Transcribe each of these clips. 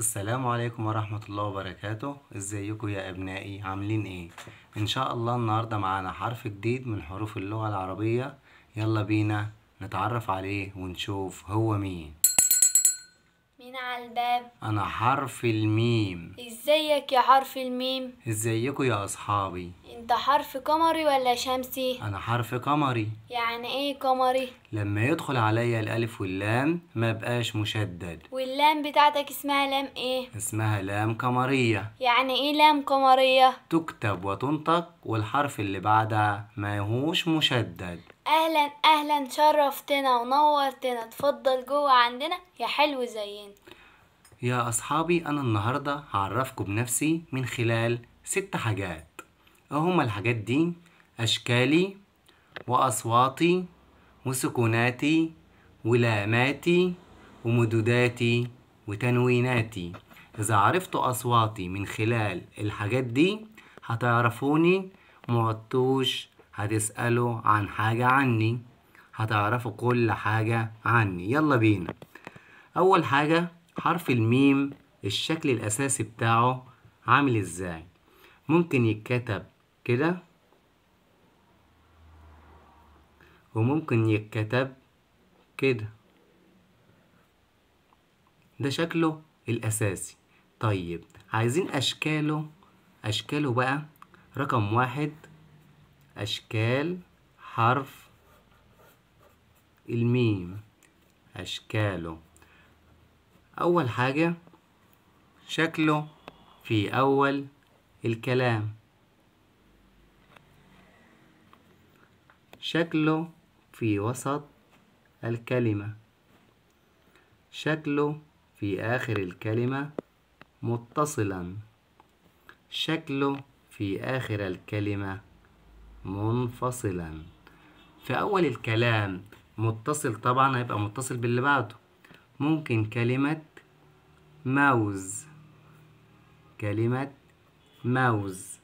السلام عليكم ورحمة الله وبركاته ازيكم يا ابنائي عاملين ايه ان شاء الله النهاردة معانا حرف جديد من حروف اللغة العربية يلا بينا نتعرف عليه ونشوف هو مين مين على الباب انا حرف الميم ازيك يا حرف الميم ازيكوا يا اصحابي انت حرف قمري ولا شمسي انا حرف قمري يعني ايه قمري لما يدخل عليا الالف واللام ما بقاش مشدد واللام بتاعتك اسمها لام ايه اسمها لام قمريه يعني ايه لام قمريه تكتب وتنطق والحرف اللي بعدها ما هوش مشدد اهلا اهلا شرفتنا ونورتنا تفضل جوه عندنا يا حلو زينا يا اصحابي انا النهارده هعرفكم بنفسي من خلال ست حاجات هما الحاجات دي اشكالي واصواتي وسكوناتي ولاماتي ومدوداتي وتنويناتي إذا عرفتوا أصواتي من خلال الحاجات دي هتعرفوني معطوش هتسأله عن حاجة عني هتعرفوا كل حاجة عني يلا بينا أول حاجة حرف الميم الشكل الأساسي بتاعه عامل إزاي ممكن يتكتب كده وممكن يتكتب كده ده شكله الأساسي طيب عايزين أشكاله أشكاله بقى رقم واحد أشكال حرف الميم أشكاله أول حاجة شكله في أول الكلام شكله في وسط الكلمة شكله في آخر الكلمة متصلا شكله في آخر الكلمة منفصلا في أول الكلام متصل طبعا هيبقى متصل باللي بعده ممكن كلمة موز كلمة موز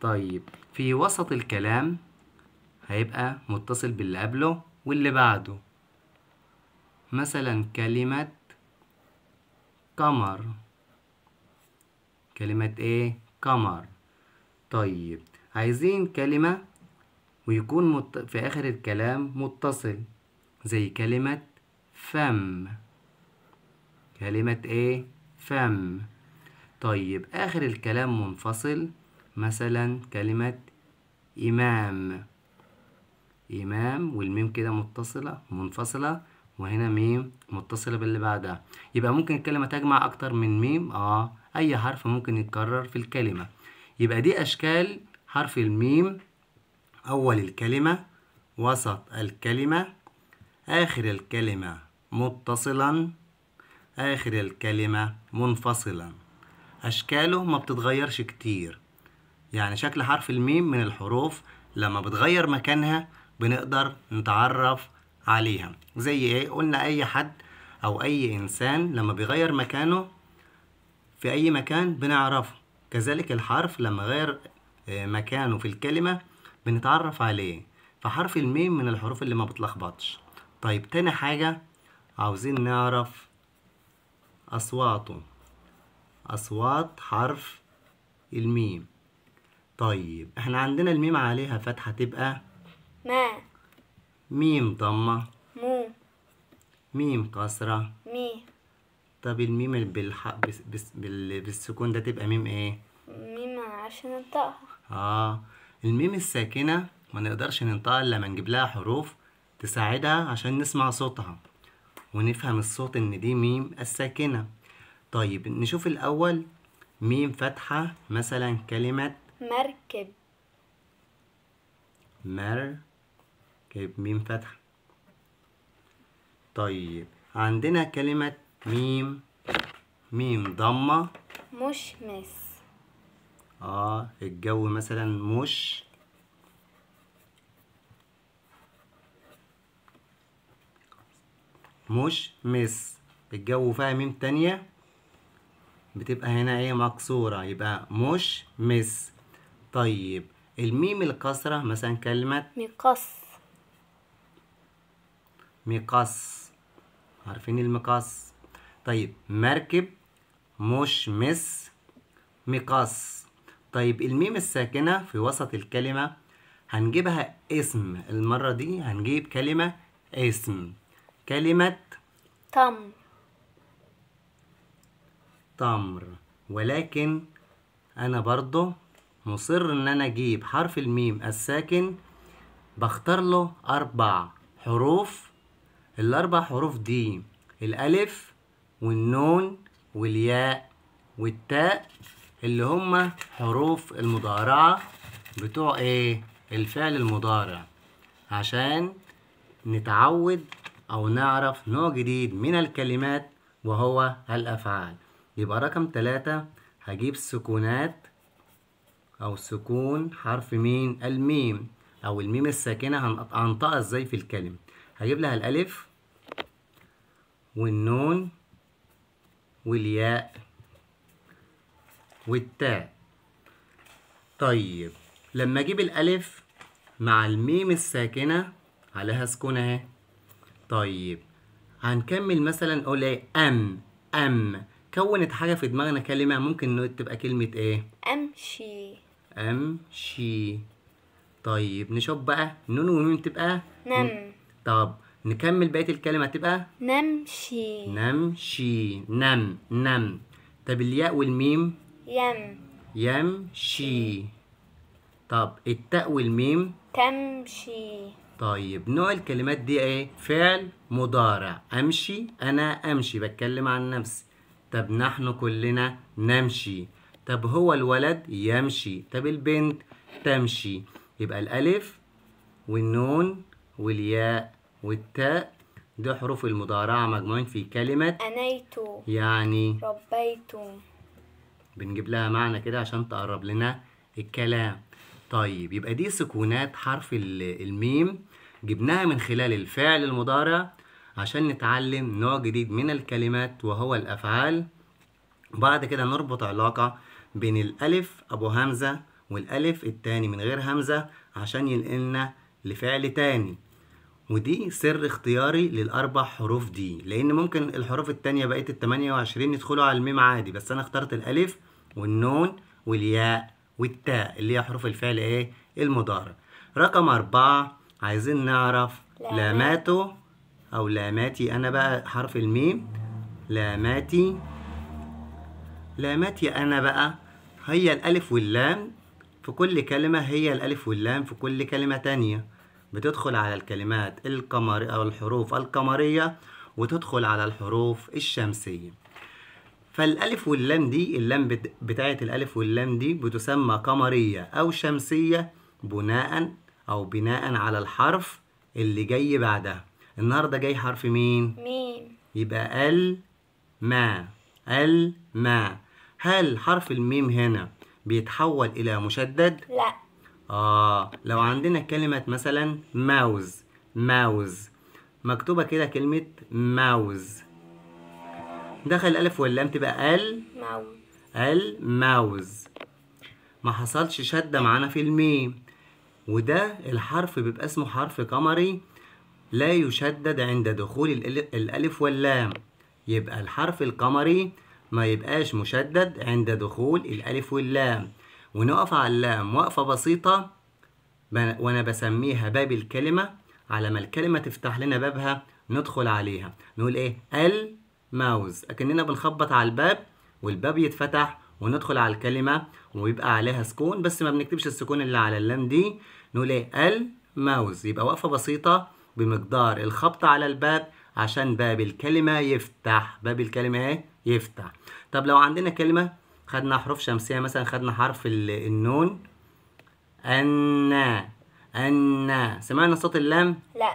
طيب في وسط الكلام هيبقى متصل باللي قبله واللي بعده مثلا كلمة قمر كلمة ايه؟ قمر طيب عايزين كلمة ويكون مت... في آخر الكلام متصل زي كلمة فم كلمة ايه؟ فم طيب آخر الكلام منفصل مثلا كلمة إمام إمام والميم كده متصلة منفصلة وهنا ميم متصلة باللي بعدها يبقى ممكن الكلمة تجمع أكتر من ميم آه أي حرف ممكن يتكرر في الكلمة يبقى دي أشكال حرف الميم أول الكلمة وسط الكلمة آخر الكلمة متصلا آخر الكلمة منفصلا أشكاله ما بتتغيرش كتير يعني شكل حرف الميم من الحروف لما بتغير مكانها بنقدر نتعرف عليها زي ايه قلنا اي حد او اي انسان لما بيغير مكانه في اي مكان بنعرفه كذلك الحرف لما غير آه، مكانه في الكلمة بنتعرف عليه فحرف الميم من الحروف اللي ما بتلخبطش طيب تاني حاجة عاوزين نعرف أصواته أصوات حرف الميم طيب احنا عندنا الميم عليها فتحة تبقى ما ميم ضمة مو ميم كسرة مي طب الميم بالح... بس... بس... بال... بالسكون ده تبقى ميم ايه؟ عشان ننطقها اه الميم الساكنة ما نقدرش ننطقها إلا ما نجيب لها حروف تساعدها عشان نسمع صوتها ونفهم الصوت إن دي ميم الساكنة طيب نشوف الأول ميم فتحة مثلا كلمة مركب مركب ميم فتحة طيب عندنا كلمة ميم ميم ضمة مشمس اه الجو مثلا مش مش مس الجو فيها ميم تانية بتبقى هنا ايه مكسورة يبقى مش مس طيب الميم الكسرة مثلا كلمة مقص مقص عارفين المقص طيب مركب مش مس مقص طيب الميم الساكنة في وسط الكلمة هنجيبها اسم المرة دي هنجيب كلمة اسم كلمة تمر تمر ولكن أنا برضو مصر إن أنا أجيب حرف الميم الساكن بختار له أربع حروف الأربع حروف دي الألف والنون والياء والتاء اللي هم حروف المضارعة بتوع ايه الفعل المضارع عشان نتعود او نعرف نوع جديد من الكلمات وهو الافعال يبقى رقم تلاتة هجيب سكونات او سكون حرف مين الميم او الميم الساكنة هنطقها ازاي في الكلمة هجيب لها الالف والنون والياء والتاء طيب لما اجيب الالف مع الميم الساكنه عليها سكون اهي طيب هنكمل مثلا اقول ايه ام ام كونت حاجه في دماغنا كلمه ممكن تبقى كلمه ايه امشي امشي طيب نشوف بقى نون وميم تبقى نم طب نكمل بقيه الكلمه تبقى نمشي نمشي نم نم طب الياء والميم يم يمشي طب التاء والميم تمشي طيب نوع الكلمات دي ايه فعل مضارع امشي انا امشي بتكلم عن نفسي طب نحن كلنا نمشي طب هو الولد يمشي طب البنت تمشي يبقى الالف والنون والياء والتاء دي حروف المضارعه مجموعين في كلمه انيت يعني ربيت بنجيب لها معنى كده عشان تقرب لنا الكلام طيب يبقى دي سكونات حرف الميم جبناها من خلال الفعل المضارع عشان نتعلم نوع جديد من الكلمات وهو الأفعال وبعد كده نربط علاقة بين الألف أبو همزة والألف التاني من غير همزة عشان ينقلنا لفعل تاني ودي سر اختياري للاربع حروف دي لان ممكن الحروف التانية بقيت ال 28 يدخلوا على الميم عادي بس انا اخترت الالف والنون والياء والتاء اللي هي حروف الفعل ايه المضارع رقم أربعة عايزين نعرف لاماتو أو لاماتي أنا بقى حرف الميم لاماتي لاماتي أنا بقى هي الألف واللام في كل كلمة هي الألف واللام في كل كلمة تانية بتدخل على الكلمات القمر أو الحروف القمرية وتدخل على الحروف الشمسية فالالف واللام دي اللام بتاعه الالف واللام دي بتسمى قمريه او شمسيه بناء او بناء على الحرف اللي جاي بعدها النهارده جاي حرف مين ميم يبقى ال ما ال ما هل حرف الميم هنا بيتحول الى مشدد لا آه لو عندنا كلمة مثلا ماوز ماوز مكتوبة كده كلمة ماوز دخل الألف واللام تبقى ال ماوز الماوز ما حصلش شدة معانا في الميم وده الحرف بيبقى اسمه حرف قمري لا يشدد عند دخول الألف واللام يبقى الحرف القمري ما يبقاش مشدد عند دخول الألف واللام ونقف على اللام وقفة بسيطة وأنا بسميها باب الكلمة على ما الكلمة تفتح لنا بابها ندخل عليها نقول إيه الماوز أكننا بنخبط على الباب والباب يتفتح وندخل على الكلمة ويبقى عليها سكون بس ما بنكتبش السكون اللي على اللام دي نقول إيه الماوز يبقى وقفة بسيطة بمقدار الخبط على الباب عشان باب الكلمة يفتح باب الكلمة إيه يفتح طب لو عندنا كلمة خدنا حروف شمسية مثلا خدنا حرف النون أن أن سمعنا صوت اللام؟ لا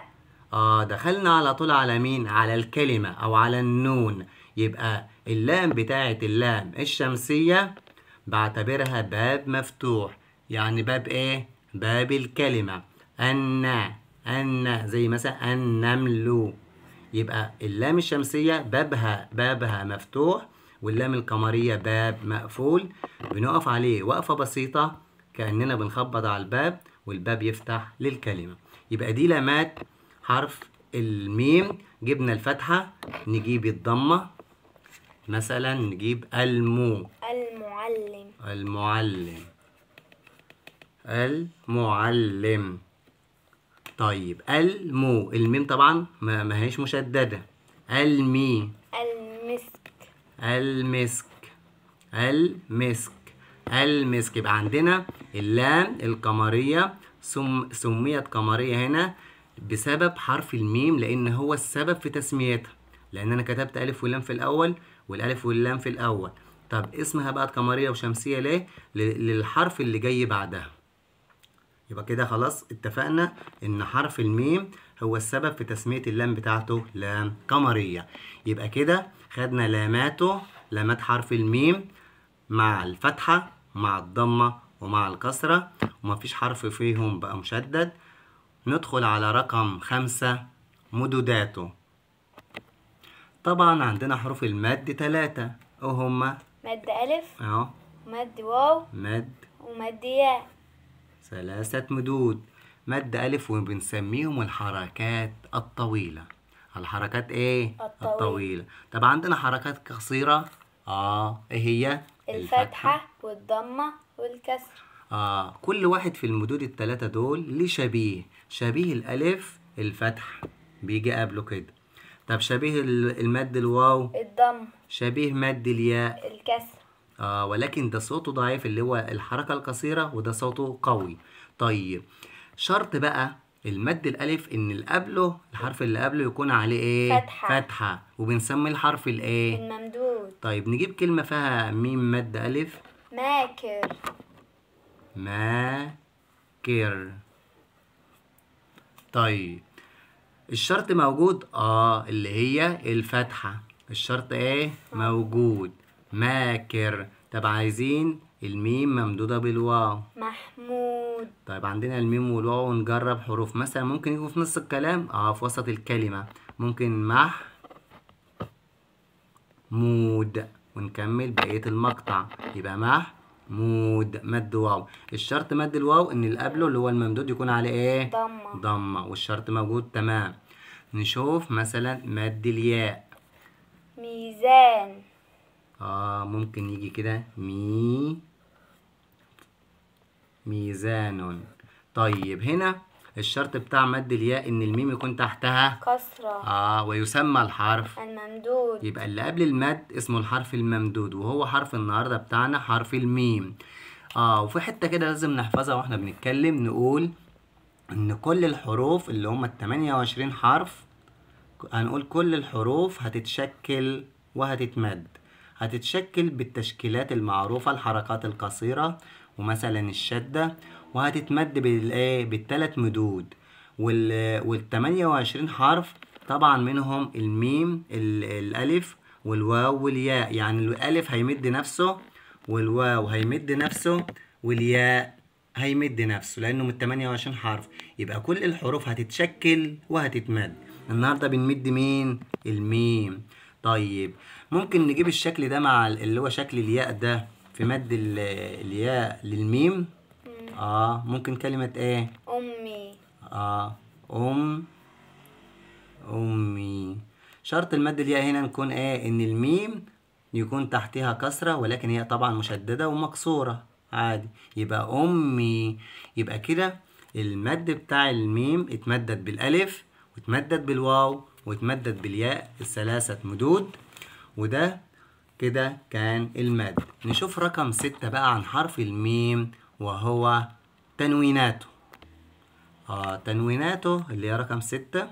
آه دخلنا على طول على مين؟ على الكلمة أو على النون يبقى اللام بتاعة اللام الشمسية بعتبرها باب مفتوح يعني باب إيه؟ باب الكلمة أن أن زي مثلا النمل يبقى اللام الشمسية بابها بابها مفتوح واللام القمرية باب مقفول بنقف عليه وقفة بسيطة كأننا بنخبط على الباب والباب يفتح للكلمة يبقى دي لامات حرف الميم جبنا الفتحة نجيب الضمة مثلا نجيب المو المعلم المعلم المعلم طيب المو الميم طبعا ما هيش مشددة المي المسك المسك المسك يبقى عندنا اللام القمرية سم سميت قمرية هنا بسبب حرف الميم لأن هو السبب في تسميتها لأن أنا كتبت ألف ولام في الأول والألف واللام في الأول طب اسمها بقت قمرية وشمسية ليه؟ للحرف اللي جاي بعدها يبقى كده خلاص اتفقنا ان حرف الميم هو السبب في تسمية اللام بتاعته لام قمرية يبقى كده خدنا لاماته لامات حرف الميم مع الفتحة مع الضمة ومع الكسرة ومفيش حرف فيهم بقى مشدد ندخل على رقم خمسة مدوداته طبعا عندنا حروف المد تلاتة وهما مد ألف اهو مد واو مد ومد ياء ثلاثة مدود مد ألف وبنسميهم الحركات الطويلة الحركات إيه؟ الطويلة, الطويلة. طب عندنا حركات قصيرة آه إيه هي؟ الفتحة, الفتحة والضمة والكسر آه كل واحد في المدود التلاتة دول ليه شبيه شبيه الألف الفتح بيجي قبله كده طب شبيه المد الواو الضم شبيه مد الياء الكسر آه ولكن ده صوته ضعيف اللي هو الحركة القصيرة وده صوته قوي طيب شرط بقى المد الألف إن اللي قبله الحرف اللي قبله يكون عليه إيه؟ فتحة فتحة وبنسمي الحرف الإيه؟ الممدود طيب نجيب كلمة فيها ميم مد ألف ماكر ماكر طيب الشرط موجود اه اللي هي الفتحة الشرط ايه موجود ماكر طب عايزين الميم ممدودة بالواو محمود طيب عندنا الميم والواو ونجرب حروف مثلا ممكن يكون في نص الكلام اه في وسط الكلمة ممكن مح مود ونكمل بقية المقطع يبقى مح مود مد واو الشرط مد الواو ان اللي قبله اللي هو الممدود يكون على ايه ضمه ضمه والشرط موجود تمام نشوف مثلا مد الياء ميزان آه ممكن يجي كده مي ميزان طيب هنا الشرط بتاع مد الياء ان الميم يكون تحتها كسرة اه ويسمى الحرف الممدود يبقى اللي قبل المد اسمه الحرف الممدود وهو حرف النهارده بتاعنا حرف الميم اه وفي حتة كده لازم نحفظها واحنا بنتكلم نقول ان كل الحروف اللي هم ال 28 حرف هنقول كل الحروف هتتشكل وهتتمد هتتشكل بالتشكيلات المعروفة الحركات القصيرة ومثلا الشدة وهتتمد بالايه بالتلات مدود وال وعشرين حرف طبعا منهم الميم الالف والواو والياء يعني الالف هيمد نفسه والواو هيمد نفسه والياء هيمد نفسه لانه من 28 حرف يبقى كل الحروف هتتشكل وهتتمد النهارده بنمد مين الميم طيب ممكن نجيب الشكل ده مع اللي هو شكل الياء ده في مد الياء للميم اه ممكن كلمة ايه امي اه ام امي شرط المد الياء هنا نكون ايه ان الميم يكون تحتها كسرة ولكن هي طبعا مشددة ومكسورة عادي يبقى امي يبقى كده المد بتاع الميم اتمدد بالالف واتمدد بالواو وتمدد بالياء الثلاثة مدود وده كده كان المد نشوف رقم ستة بقى عن حرف الميم وهو تنويناته آه تنويناته اللي هي رقم ستة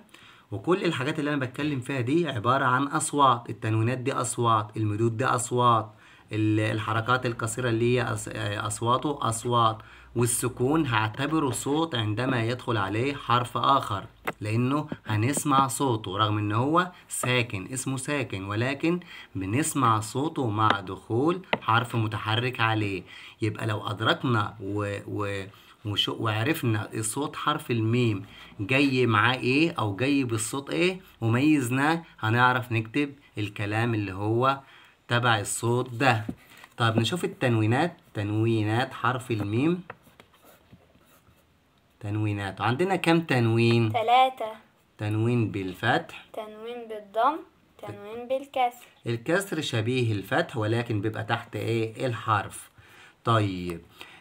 وكل الحاجات اللي انا بتكلم فيها دي عبارة عن اصوات التنوينات دي اصوات المدود دي اصوات الحركات القصيرة اللي هي آه، أصواته أصوات والسكون هعتبره صوت عندما يدخل عليه حرف آخر لأنه هنسمع صوته رغم إن هو ساكن اسمه ساكن ولكن بنسمع صوته مع دخول حرف متحرك عليه يبقى لو أدركنا و... و... وعرفنا الصوت حرف الميم جاي معاه ايه او جاي بالصوت ايه وميزناه هنعرف نكتب الكلام اللي هو تبع الصوت ده طب نشوف التنوينات تنوينات حرف الميم تنوينات عندنا كم تنوين ثلاثة تنوين بالفتح تنوين بالضم تنوين بالكسر الكسر شبيه الفتح ولكن بيبقى تحت ايه الحرف طيب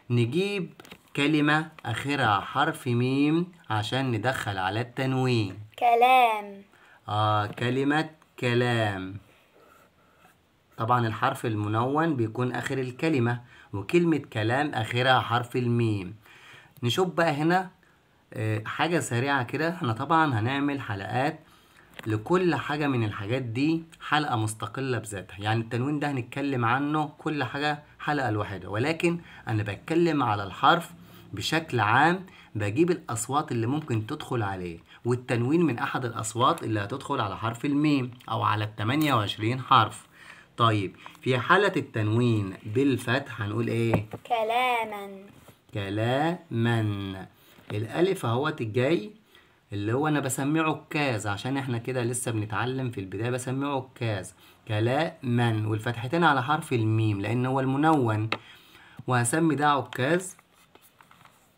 نجيب كلمة آخرها حرف ميم عشان ندخل على التنوين كلام آه كلمة كلام طبعا الحرف المنون بيكون آخر الكلمة وكلمة كلام آخرها حرف الميم نشوف بقى هنا آه، حاجة سريعة كده احنا طبعا هنعمل حلقات لكل حاجة من الحاجات دي حلقة مستقلة بذاتها يعني التنوين ده هنتكلم عنه كل حاجة حلقة لوحدها ولكن أنا بتكلم على الحرف بشكل عام بجيب الأصوات اللي ممكن تدخل عليه والتنوين من أحد الأصوات اللي هتدخل على حرف الميم أو على التمانية وعشرين حرف طيب في حالة التنوين بالفتح هنقول ايه؟ كلاما كلاما الألف اهوت الجاي اللي هو أنا بسمعه كاز عشان احنا كده لسه بنتعلم في البداية بسمعه كاز كلاما والفتحتين على حرف الميم لأن هو المنون وهسمي ده عكاز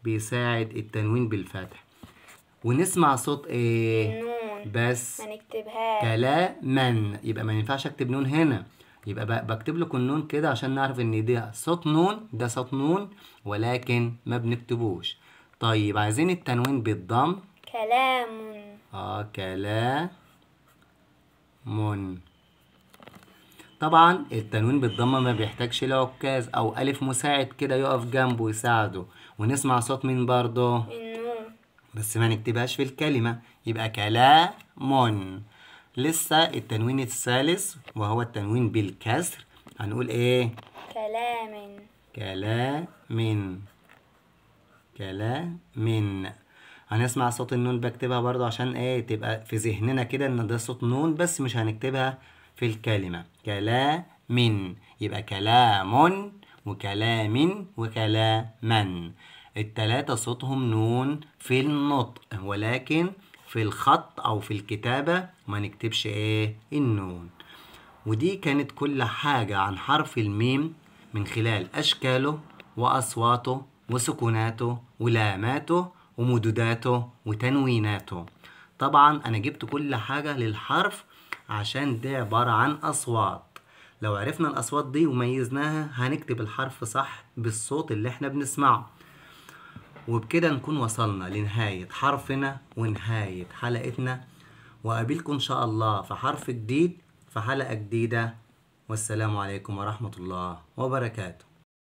بيساعد التنوين بالفتح ونسمع صوت ايه؟ نون بس ما نكتبهاش كلاما يبقى ما ينفعش اكتب نون هنا يبقى بكتب لكم النون كده عشان نعرف ان ده صوت نون ده صوت نون ولكن ما بنكتبوش طيب عايزين التنوين بالضم كلام اه كلام طبعا التنوين بالضم ما بيحتاجش لعكاز او الف مساعد كده يقف جنبه ويساعده ونسمع صوت مين برضه النون بس ما نكتبهاش في الكلمة يبقى كلام لسه التنوين الثالث وهو التنوين بالكسر هنقول ايه كلام كلام كلام هنسمع صوت النون بكتبها برضو عشان ايه تبقى في ذهننا كده ان ده صوت نون بس مش هنكتبها في الكلمة كلام يبقى كلام وكلام وكلاما التلاتة صوتهم نون في النطق ولكن في الخط أو في الكتابة وما نكتبش إيه النون ودي كانت كل حاجة عن حرف الميم من خلال أشكاله وأصواته وسكوناته ولاماته ومدوداته وتنويناته طبعا أنا جبت كل حاجة للحرف عشان ده عبارة عن أصوات لو عرفنا الأصوات دي وميزناها هنكتب الحرف صح بالصوت اللي احنا بنسمعه وبكده نكون وصلنا لنهاية حرفنا ونهاية حلقتنا وقابلكم إن شاء الله في حرف جديد في حلقة جديدة والسلام عليكم ورحمة الله وبركاته